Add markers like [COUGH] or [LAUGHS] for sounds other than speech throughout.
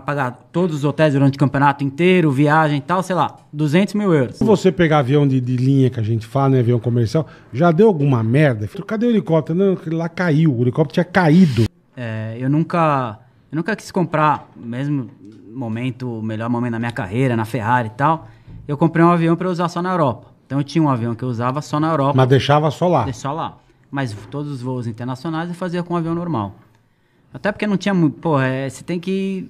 pagar todos os hotéis durante o campeonato inteiro, viagem e tal, sei lá, 200 mil euros. Se você pegar avião de, de linha que a gente fala, né, avião comercial, já deu alguma merda? Cadê o helicóptero? Não, lá caiu, o helicóptero tinha caído. É, eu nunca, eu nunca quis comprar, mesmo momento, melhor momento da minha carreira, na Ferrari e tal, eu comprei um avião para usar só na Europa. Então eu tinha um avião que eu usava só na Europa. Mas deixava só lá? Deixava lá. Mas todos os voos internacionais eu fazia com um avião normal. Até porque não tinha muito. Pô, é, você tem que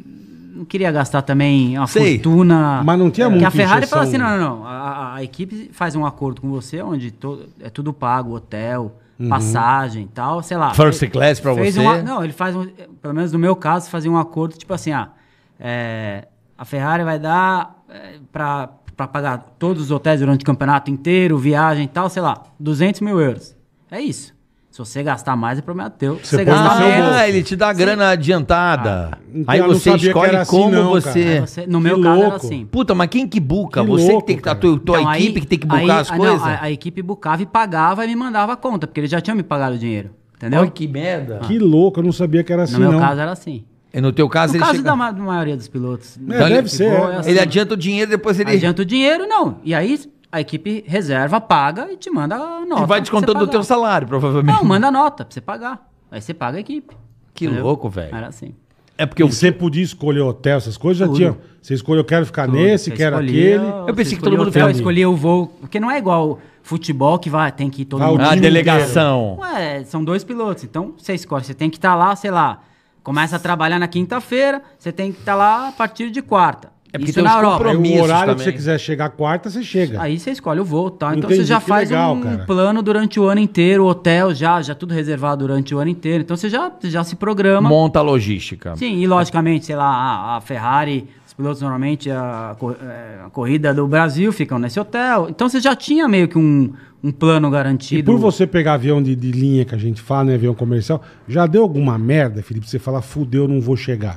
não queria gastar também uma Sei, fortuna. Mas não tinha muito. Porque a Ferrari injeção. fala assim: não, não, não. A, a, equipe faz um acordo com você onde to, é tudo pago, hotel, uhum. passagem e tal, sei lá. First class pra você. Uma, não, ele faz, um, pelo menos no meu caso, fazia um acordo tipo assim: ah, é, a Ferrari vai dar é, pra, pra pagar todos os hotéis durante o campeonato inteiro, viagem e tal, sei lá, 200 mil euros. É isso. Se você gastar mais, é problema teu. Você, você gasta menos. Ah, ele te dá grana Sim. adiantada. Ah, então aí você escolhe assim, como não, você... É, você... No que meu louco. caso assim. Puta, mas quem que buca? Que você louco, que tem que... estar. A tua, tua então, equipe aí, que tem que bucar as ah, coisas? Não, a, a, equipe bucava e pagava e me mandava a conta, porque eles já tinham me pagado o dinheiro. Entendeu? Olha que merda. Ah. Que louco, eu não sabia que era assim, No meu não. caso era assim. E no teu caso, no ele caso chega... da ma maioria dos pilotos. É, então, deve ele, ser. Ficou, é, é assim. Ele adianta o dinheiro, depois ele... Adianta o dinheiro, não. E aí, a equipe reserva paga e te manda a nota. E vai descontando do teu salário, provavelmente. Não, manda a nota pra você pagar. Aí você paga a equipe. Que entendeu? louco, velho. Era assim. É porque você eu... podia escolher hotel, essas coisas Tudo. já tinha. Você escolheu, quero ficar Tudo. nesse, você quero escolhia, aquele. Eu pensei que todo mundo ficava escolher o voo, porque não é igual futebol que vai, tem que ir todo vai mundo. A delegação. Ué, são dois pilotos, então você escolhe, você tem que estar tá lá, sei lá, começa a trabalhar na quinta-feira, você tem que estar tá lá a partir de quarta. É porque Isso tem é na Europa. É o horário que você quiser chegar quarta, você chega. Aí você escolhe o voo, tá? Então você já faz legal, um cara. plano durante o ano inteiro, hotel já, já tudo reservado durante o ano inteiro. Então você já, já se programa. Monta a logística. Sim, e logicamente, sei lá, a, a Ferrari, os pilotos normalmente, a, é, a corrida do Brasil ficam nesse hotel. Então você já tinha meio que um, um plano garantido. E por você pegar avião de, de linha que a gente fala, né? Avião comercial, já deu alguma merda, Felipe? Você fala, fudeu, não vou chegar.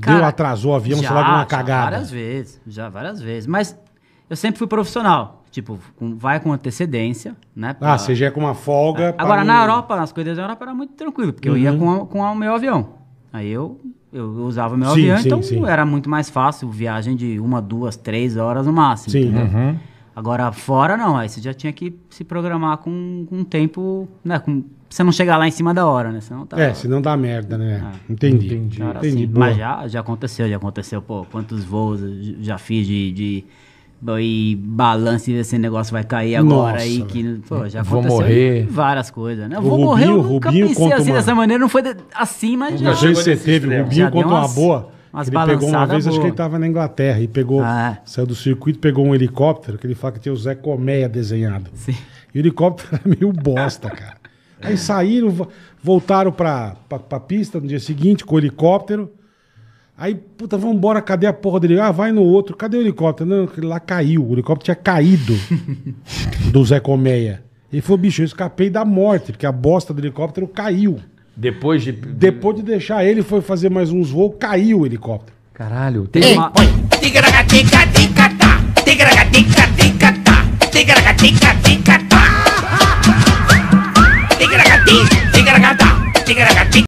Cara, Deu, atrasou o avião, sei lá, uma cagada. várias vezes, já várias vezes. Mas eu sempre fui profissional. Tipo, com, vai com antecedência, né? Ah, pra... Ah, você já é com uma folga. É. Agora, na Europa, nas coisas da Europa era muito tranquilo, porque uhum. eu ia uhum. com, a, com o meu avião. Aí eu, eu usava o meu sim, avião, sim, então sim. era muito mais fácil, viagem de uma, duas, três horas no máximo. Sim, né? uhum. Agora, fora não, aí você já tinha que se programar com, um tempo, né? Com, você não chegar lá em cima da hora, né? Senão tá... É, senão dá merda, né? É. Entendi. Entendi. Cara, entendi. Assim, mas já, já aconteceu, já aconteceu, pô, quantos voos já fiz de, de e balance desse esse negócio vai cair agora Nossa, aí que pô, já aconteceu vou morrer. várias coisas né eu vou Rubinho, morrer eu nunca Rubinho pensei assim uma... dessa maneira não foi de... assim mas já, já você teve o Rubinho conta uma boa Umas ele pegou uma vez, boa. acho que ele estava na Inglaterra e pegou, ah. É. saiu do circuito, pegou um helicóptero que ele fala que tinha o Zé Colmeia desenhado. Sim. E o helicóptero [LAUGHS] era meio bosta, cara. Aí saíram, voltaram pra, pra, pra pista no dia seguinte com o helicóptero. Aí, puta, vamos cadê a porra dele? Ah, vai no outro, cadê o helicóptero? Não, aquele lá caiu, o helicóptero tinha caído [LAUGHS] do Zé Colmeia. Ele falou, bicho, eu escapei da morte, porque a bosta do helicóptero caiu. Depois de. Depois de deixar ele, foi fazer mais uns voos, caiu o helicóptero. Caralho, tem Ei, uma.